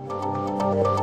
Thank you.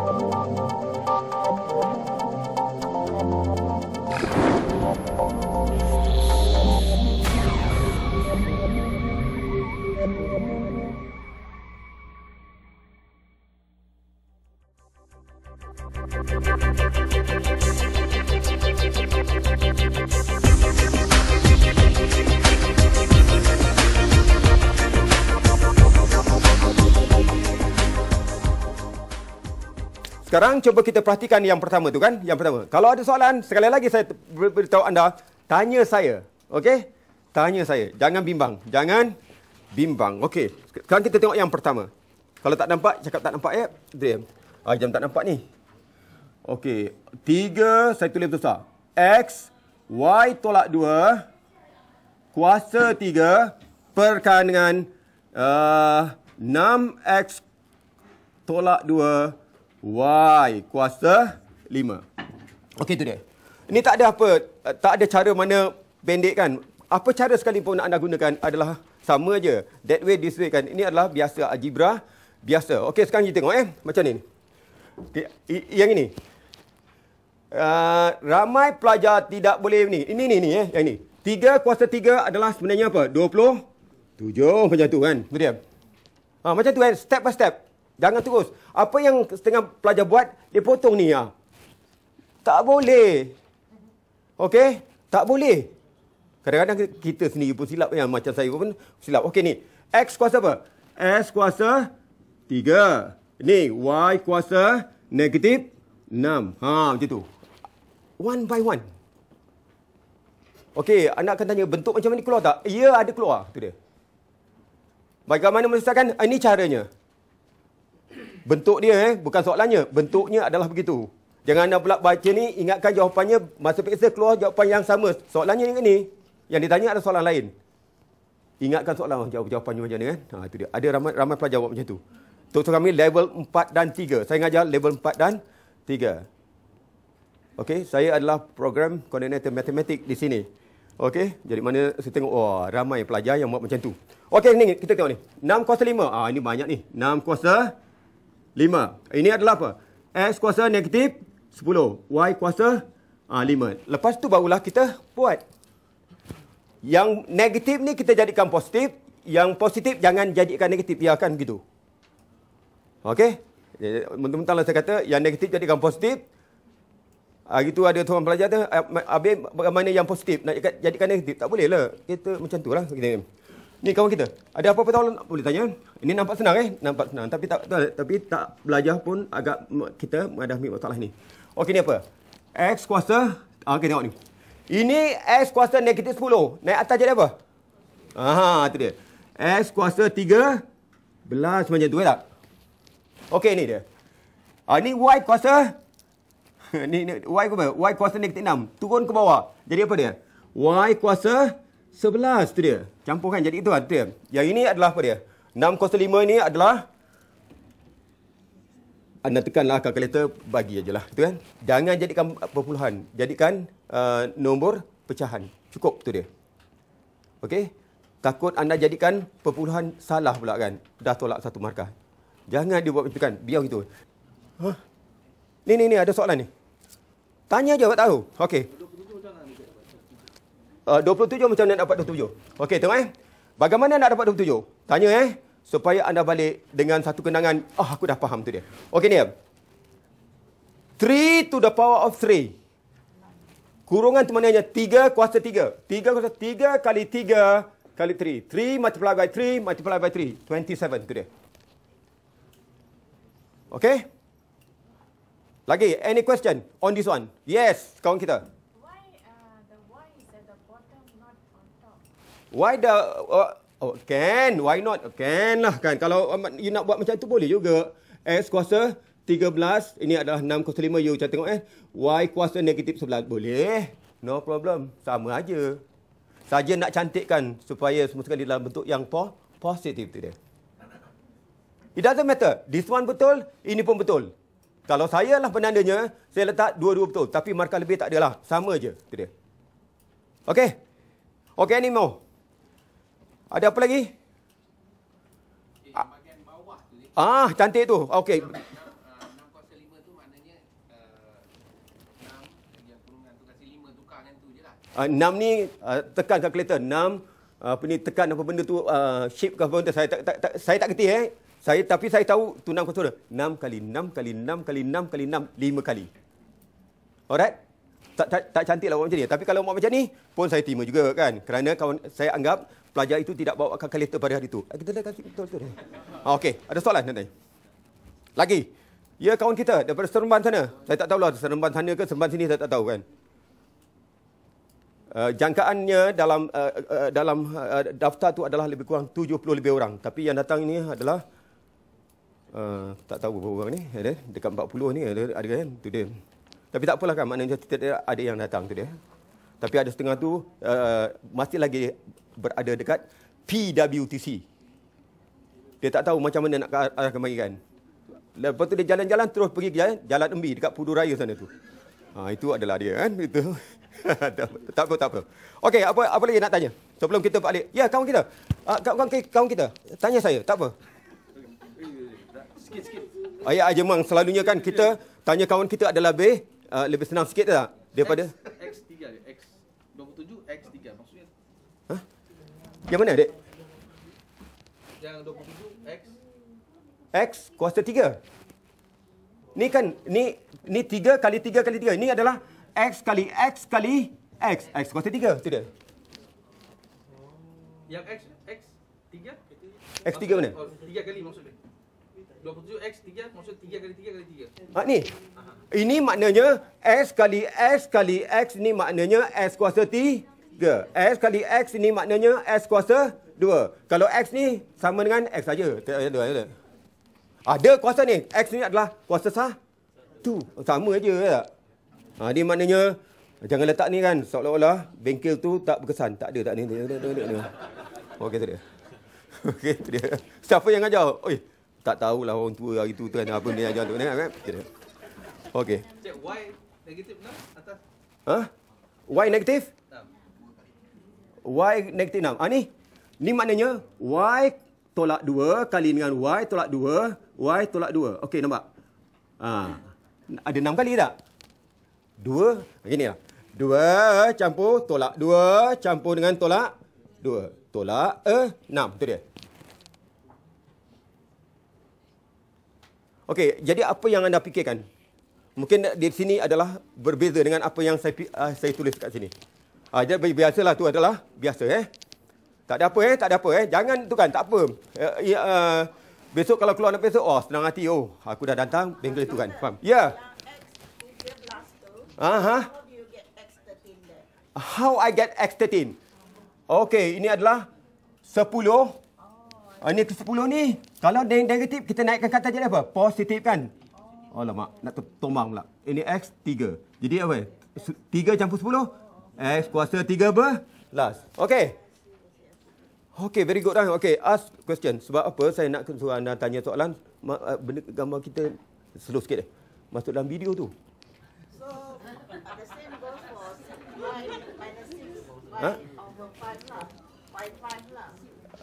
Sekarang cuba kita perhatikan yang pertama tu kan? Yang pertama. Kalau ada soalan, sekali lagi saya beritahu anda, tanya saya. Okey? Tanya saya. Jangan bimbang. Jangan bimbang. Okey. Sekarang kita tengok yang pertama. Kalau tak nampak, cakap tak nampak ya. Dream. Ah, jam tak nampak ni. Okey. Tiga, saya tulis besar. X, Y tolak dua, kuasa tiga, perkan dengan ah, enam uh, X tolak dua, Y kuasa 5. Okey tu dia. Ini tak ada apa, tak ada cara mana pendek kan. Apa cara sekalipun nak anda gunakan adalah sama aje. That way this way kan. Ini adalah biasa algebra biasa. Okey sekarang kita tengok eh macam ni. Yang ini. Uh, ramai pelajar tidak boleh ni. Ini ni ni eh yang ni. 3 kuasa 3 adalah sebenarnya apa? 27 macam tu kan. Betul dia. Ah, ha, macam tu kan, step by step. Jangan terus. Apa yang setengah pelajar buat, dia potong ni. Ah. Tak boleh. Okey? Tak boleh. Kadang-kadang kita sendiri pun silap. Ya? Macam saya pun silap. Okey ni. X kuasa apa? S kuasa 3. Ni Y kuasa negatif 6. Ha, macam tu. One by one. Okey, anak akan tanya bentuk macam ni keluar tak? Ya, ada keluar. Itu dia. Bagaimana menyelesaikan? Ini eh, caranya bentuk dia eh bukan soalannya bentuknya adalah begitu jangan anda pula baca ni ingatkan jawapannya masa peksa keluar jawapan yang sama soalannya yang ni yang ditanya ada soalan lain ingatkan soalan oh, jawab jawapannya macam ni kan eh? ha itu dia ada ramai ramai pelajar jawab macam tu Tuan-tuan kami level 4 dan 3 saya ngajar level 4 dan 3 okey saya adalah program coordinator matematik di sini okey jadi mana saya tengok wah ramai pelajar yang buat macam tu okey ni kita tengok ni 6 kuasa 5 ah ini banyak ni 6 kuasa 5. Ini adalah apa? X kuasa negatif 10. Y kuasa ha, ah, 5. Lepas tu barulah kita buat. Yang negatif ni kita jadikan positif. Yang positif jangan jadikan negatif. Biarkan begitu. Okey? Mentang-mentang lah saya kata yang negatif jadikan positif. Hari tu ada tuan pelajar tu. Eh, habis bagaimana yang positif nak jadikan negatif? Tak boleh lah. Kita macam tu lah. Kita, Ni kawan kita. Ada apa-apa tahu boleh tanya. Ini nampak senang eh? Nampak senang. Tapi tak tapi tak, tapi tak belajar pun agak kita menghadapi masalah ni. Okey ni apa? X kuasa. Ah, okey tengok ni. Ini X kuasa negatif 10. Naik atas jadi apa? Aha, itu dia. X kuasa 3 belas macam tu eh tak? Okey ni dia. Ah ni Y kuasa ni, ni Y kuasa Y kuasa negatif 6. Turun ke bawah. Jadi apa dia? Y kuasa Sebelas tu dia. Campurkan jadi itu ada. Lah, Yang ini adalah apa dia? 605 ini adalah anda tekanlah kalkulator bagi ajalah. Betul kan? Jangan jadikan perpuluhan. Jadikan uh, nombor pecahan. Cukup tu dia. Okey. Takut anda jadikan perpuluhan salah pula kan. Dah tolak satu markah. Jangan dia buat macam kan? Biar gitu. Huh? Ni ni ni ada soalan ni. Tanya je awak tahu. Okey. Eh, uh, 27 macam mana nak dapat 27? Okey, tengok eh. Bagaimana nak dapat 27? Tanya eh. Supaya anda balik dengan satu kenangan. Ah, oh, aku dah faham tu dia. Okey ni. 3 eh. to the power of 3. Kurungan tu maknanya 3 kuasa 3. 3 kuasa 3 kali 3 kali 3. 3 multiply by 3 multiply by 3. 27 tu dia. Okey? Lagi, any question on this one? Yes, kawan kita. Why the... Uh, oh, can. Why not? Can lah kan. Kalau oh, you nak buat macam tu boleh juga. X kuasa 13. Ini adalah 6 kuasa 5 you. Macam tengok eh. Y kuasa negatif 11. Boleh. No problem. Sama aja. Saja nak cantikkan supaya semua sekali dalam bentuk yang po positif tu dia. It doesn't matter. This one betul, ini pun betul. Kalau saya lah penandanya, saya letak dua-dua betul. Tapi markah lebih tak adalah. Sama je. Itu Okay. Okay, ni mau. Ada apa lagi? Ah, ah, cantik tu. Okey. Enam ni ah, tekan kalkulator. Enam apa ni tekan apa benda tu uh, shape ke apa benda saya tak, tak, tak saya tak ketih eh. Saya tapi saya tahu tu enam kosong. Enam kali enam kali enam kali enam kali enam lima kali. Alright. Tak, tak, tak cantik lah buat macam ni. Tapi kalau buat macam ni pun saya terima juga kan. Kerana kawan, saya anggap pelajar itu tidak bawakan kalender pada hari itu. Eh, kita dah kasi betul tu. Ah, okey, ada soalan nanti. Lagi. Ya kawan kita daripada Seremban sana. Saya tak tahulah Seremban sana ke Seremban sini saya tak tahu kan. Uh, jangkaannya dalam uh, uh, dalam uh, daftar tu adalah lebih kurang 70 lebih orang. Tapi yang datang ini adalah uh, tak tahu berapa orang ni. Ada dekat 40 ni ada ada kan tu dia. Tapi tak apalah kan maknanya tidak ada yang datang tu dia. Tapi ada setengah tu uh, masih lagi berada dekat PWTC. Dia tak tahu macam mana nak ke arah kemari kan. Lepas tu dia jalan-jalan terus pergi ke jalan, jalan Embi dekat Pudu Raya sana tu. Ha, itu adalah dia kan. Itu. tak apa, tak apa. Okey, apa apa lagi nak tanya? Sebelum kita balik. Ya, kawan kita. Uh, kawan, kawan kita. Tanya saya, tak apa. Sikit-sikit. Ayah ah, Ajemang, selalunya kan kita tanya kawan kita adalah lebih, uh, lebih senang sikit tak? Daripada? X, X3. X27, X3. Yang mana, Dek? Yang 27 X X kuasa 3. Ni kan ni ni 3 kali 3 kali 3. Ini adalah X kali X kali X. X kuasa 3. Itu dia. Yang X X 3 X 3 mana? 3 kali maksudnya. 27 X 3 maksud 3 kali 3 kali 3. Ha ah, ni. Ini maknanya S kali S kali X ni maknanya S kuasa 3. 3. S kali X ini maknanya S kuasa 2. Kalau X ni sama dengan X saja. Ada ah, kuasa ni. X ni adalah kuasa sah. Tu. Oh, sama je. Tak? Ha, ini maknanya jangan letak ni kan. Seolah-olah bengkel tu tak berkesan. Tak ada tak ni. Oh, okey tak ada. Okey tak ada. Siapa yang ajar? Oi. Tak tahulah orang tua hari tu kan apa ni ajar tu ni. Okey. Cek Y negatif 6 atas. Ha? Y negatif? y negatif 6. Ah, ni. Ni maknanya y tolak 2 kali dengan y tolak 2, y tolak 2. Okey, nampak? Ha. Ada 6 kali tak? 2, begini lah. 2 campur tolak 2 campur dengan tolak 2. Tolak eh, 6. Itu dia. Okey, jadi apa yang anda fikirkan? Mungkin di sini adalah berbeza dengan apa yang saya, uh, saya tulis kat sini. Ah ha, jadi biasalah tu adalah biasa eh. Tak ada apa eh, tak ada apa eh. Jangan tu kan tak apa. Uh, uh, besok kalau keluar nak besok, oh senang hati oh. Aku dah datang bengkel tu kan. Faham? Ya. Yeah. Aha. Uh-huh. How do get X13? How I get X13? Okey, ini adalah 10. Oh, ah, ini ke 10 ni. Kalau negatif, kita naikkan kata dia apa? Positif kan? Oh. lama nak tumbang pula. Ini X, 3. Jadi apa? 3 campur 10? X eh, kuasa 13. Okey. Okey, very good lah. Okey, ask question. Sebab apa saya nak suruh anda tanya soalan. Eh, benda gambar kita slow sikit. Masuk dalam video tu. So, huh? Lah. Lah.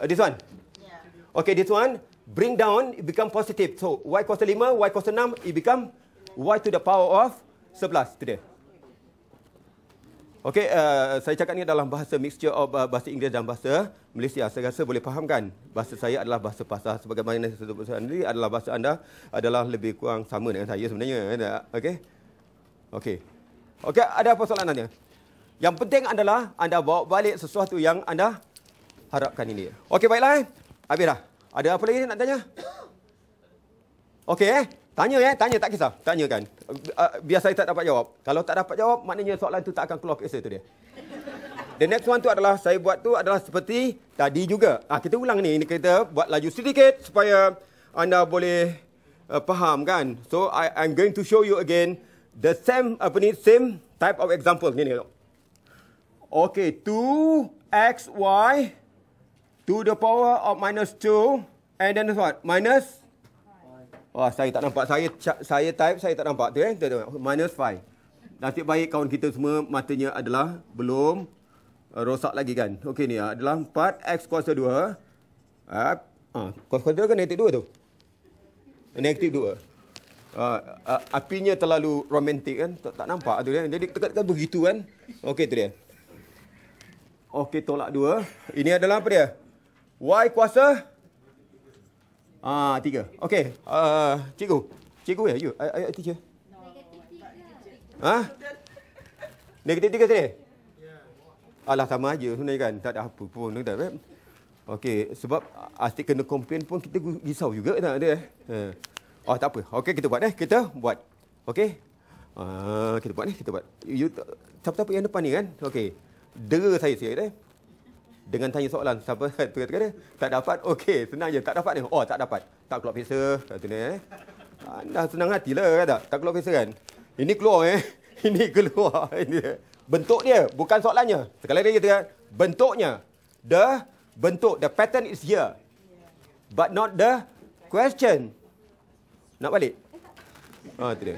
Uh, this one? Yeah. Okey, this one. Bring down, it become positive. So, y kuasa 5, y kuasa 6, it become y to the power of 11 today. Okey, uh, saya cakap ini dalam bahasa mixture of uh, bahasa Inggeris dan bahasa Malaysia. Saya rasa boleh faham Bahasa saya adalah bahasa pasar. Sebagaimana saya sebut sendiri adalah bahasa anda adalah lebih kurang sama dengan saya sebenarnya. Eh, Okey? Okey. Okey, ada apa soalan anda? Yang penting adalah anda bawa balik sesuatu yang anda harapkan ini. Okey, baiklah. Habis Ada apa lagi nak tanya? Okey eh? Tanya eh? Tanya tak kisah. Tanya kan. Uh, uh, biar saya tak dapat jawab. Kalau tak dapat jawab, maknanya soalan tu tak akan keluar kisah tu dia. The next one tu adalah, saya buat tu adalah seperti tadi juga. Ah Kita ulang ni. Ini kita buat laju sedikit supaya anda boleh uh, faham kan. So, I, am going to show you again the same apa ni, same type of example. Ni ni. Okay, 2xy to the power of minus 2 and then what? Minus Wah, oh, saya tak nampak. Saya saya type, saya tak nampak. Tu eh. Tu, tu, minus 5. Nasib baik kawan kita semua matanya adalah belum uh, rosak lagi kan. Okey ni ah, adalah 4x kuasa 2. Ah, uh, kuasa, kuasa 2 kan negatif 2 tu? Negatif 2. Uh, uh, apinya terlalu romantik kan. Tak, tak nampak tu dia. Jadi tekan-tekan begitu kan. Okey tu dia. Okey tolak 2. Ini adalah apa dia? Y kuasa 2. Ah, tiga. Okey. Uh, cikgu. Cikgu ya, you. Ayat teacher. tiga. Ha? Negatif tiga tadi? Alah sama aja sebenarnya kan. Tak ada apa pun. Eh? Okey, sebab asyik kena komplain pun kita risau juga tak ada. Eh? eh? Oh, tak apa. Okey, kita buat eh. Kita buat. Okey. Uh, kita buat ni, kita buat. You, siapa-siapa yang depan ni kan? Okey. Dera saya sikit eh dengan tanya soalan siapa kata dia tak dapat okey senang je tak dapat ni oh tak dapat tak keluar visa kata ni eh anda senang lah, kata tak keluar visa kan ini keluar eh ini keluar ini bentuk dia bukan soalannya sekali lagi kata bentuknya the bentuk the pattern is here but not the question nak balik ah tu dia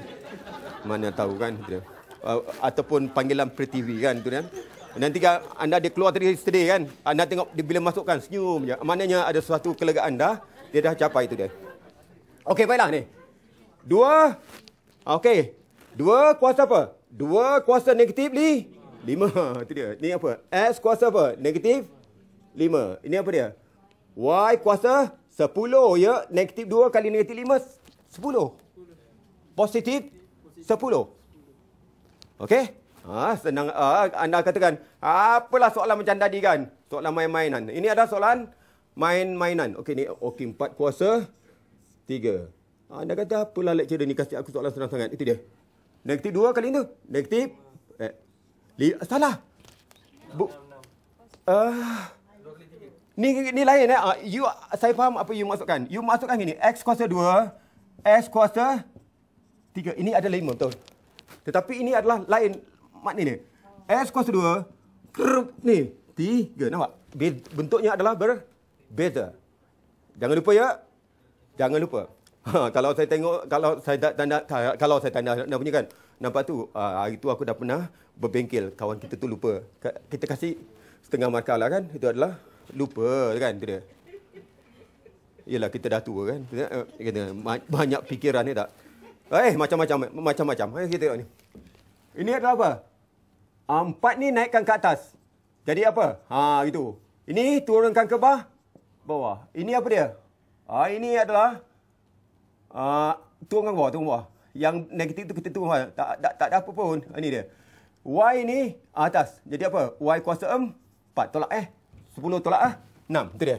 mana tahu kan tu dia uh, ataupun panggilan pre-TV kan tu dia Nanti anda dia keluar tadi sedih kan. Anda tengok dia bila masukkan senyum je. Maknanya ada suatu kelegaan dah. Dia dah capai itu dia. Okey baiklah ni. Dua. Okey. Dua kuasa apa? Dua kuasa negatif ni. Lima. Itu dia. Ini apa? S kuasa apa? Negatif. Lima. Ini apa dia? Y kuasa. Sepuluh ya. Negatif dua kali negatif lima. Sepuluh. Positif. Sepuluh. Okey. Ah, senang ah, anda katakan, apalah soalan macam tadi kan? Soalan main-mainan. Ini ada soalan main-mainan. Okey ni okey empat kuasa tiga. Ha, anda kata apalah lecturer ni kasi aku soalan senang sangat. Itu dia. Negatif dua kali tu. Negatif eh li, salah. Bu Ah. Ni ni lain eh. Uh, you saya faham apa you masukkan. You masukkan gini, x kuasa 2, s kuasa 3. Ini ada 5 betul. Tetapi ini adalah lain mat ni ni. S kuasa 2 ni tiga. nampak? bentuknya adalah berbeza. Jangan lupa ya. Jangan lupa. Ha, kalau saya tengok kalau saya tak tanda kalau saya tanda nak punya kan. Nampak tu ha, hari tu aku dah pernah berbengkel kawan kita tu lupa. Kita kasih setengah markah lah kan. Itu adalah lupa kan itu dia. Yalah kita dah tua kan. Kita eh, banyak fikiran ni tak. Eh macam-macam macam-macam. Eh kita ni. Ini adalah apa? Empat ni naikkan ke atas. Jadi apa? Ha gitu. Ini turunkan ke bawah. Bawah. Ini apa dia? Ha, ini adalah uh, ha, turunkan ke bawah, turunkan ke bawah. Yang negatif tu kita turunkan. Lah. Tak, tak, tak ada apa pun. Ha, ini dia. Y ni atas. Jadi apa? Y kuasa M. Empat tolak eh. Sepuluh tolak ah. Enam. Itu dia.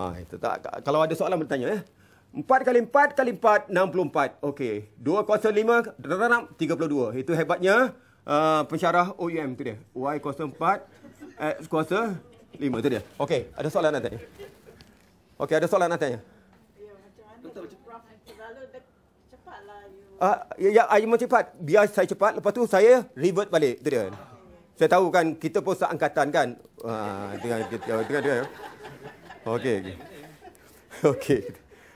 Ha, itu tak, kalau ada soalan bertanya eh. Empat kali empat kali empat. Enam puluh empat. Okey. Dua kuasa lima. Tiga puluh dua. Itu Hebatnya uh, pensyarah OUM tu dia. Y eh, kuasa 4, X kuasa 5 tu dia. Okey, ada soalan nak tanya? Okey, ada soalan nak tanya? Ya, ah, ya, ya, ayo ah, ya, mau cepat. Biar saya cepat. Lepas tu saya revert balik. tu dia. Saya tahu kan kita pun seangkatan kan. Tengah ah, dengan dia. dia. Ya. Okey. Okey.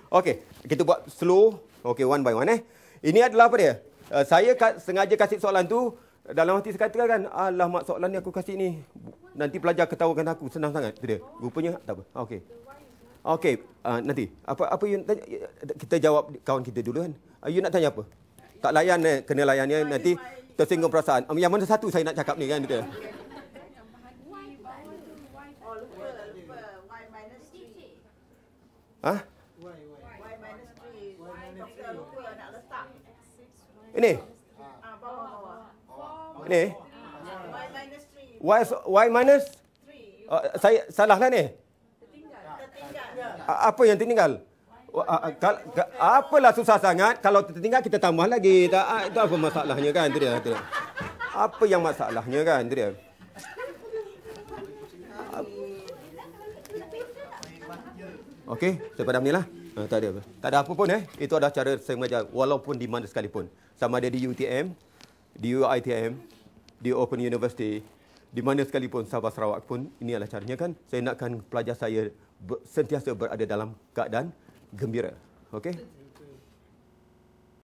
Okey. Kita buat slow. Okey, one by one eh. Ini adalah apa dia? Uh, saya sengaja kasih soalan tu dalam hati saya kata kan, alah mak soalan ni aku kasih ni. Nanti pelajar ketawakan aku, senang sangat. Tidak, rupanya tak apa. Okey. Okey, uh, nanti. Apa apa you tanya? Kita jawab kawan kita dulu kan. Uh, you nak tanya apa? Tak layan eh, kena layan ya. Nanti tersinggung perasaan. Ah, yang mana satu saya nak cakap ni kan? Tidak. Hah? Ini? ni Y Y minus 3 uh, saya salah lah ni tertinggal apa yang tertinggal apalah susah sangat kalau tertinggal kita tambah lagi tak itu apa masalahnya kan tu dia tu dia apa yang masalahnya kan tu dia Okey, sepadam ni lah. Uh, tak ada apa. Tak ada apa pun eh. Itu adalah cara saya mengajar walaupun di mana sekalipun. Sama ada di UTM, di UITM, di Open University di mana sekalipun Sabah Sarawak pun ini adalah caranya kan saya nakkan pelajar saya sentiasa berada dalam keadaan gembira okey